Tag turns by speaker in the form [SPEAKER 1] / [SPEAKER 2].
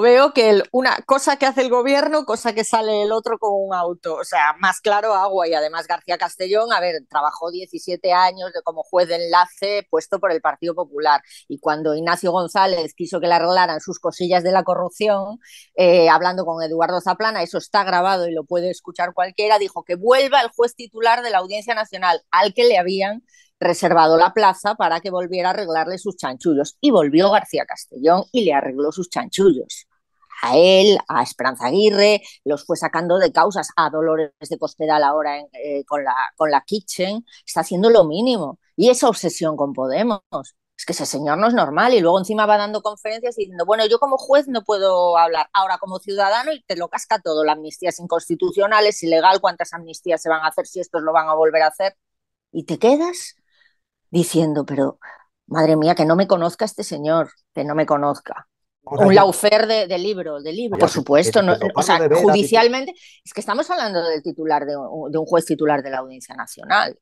[SPEAKER 1] veo que una cosa que hace el gobierno, cosa que sale el otro con un auto. O sea, más claro agua. Y además García Castellón, a ver, trabajó 17 años de como juez de enlace puesto por el Partido Popular. Y cuando Ignacio González quiso que le arreglaran sus cosillas de la corrupción, eh, hablando con Eduardo Zaplana, eso está grabado y lo puede escuchar cualquiera, dijo que vuelva el juez titular de la Audiencia Nacional, al que le habían reservado la plaza para que volviera a arreglarle sus chanchullos. Y volvió García Castellón y le arregló sus chanchullos. A él, a Esperanza Aguirre, los fue sacando de causas, a Dolores de Cospedal ahora en, eh, con, la, con la Kitchen, está haciendo lo mínimo. Y esa obsesión con Podemos, es que ese señor no es normal y luego encima va dando conferencias y diciendo, bueno, yo como juez no puedo hablar, ahora como ciudadano y te lo casca todo, la amnistía es inconstitucional, es ilegal, cuántas amnistías se van a hacer, si estos lo van a volver a hacer, y te quedas diciendo, pero madre mía, que no me conozca este señor, que no me conozca. un laufer de, de, libro, de libro, por supuesto. judicialmente, es que estamos hablando del titular de de un juez titular de la Audiencia Nacional.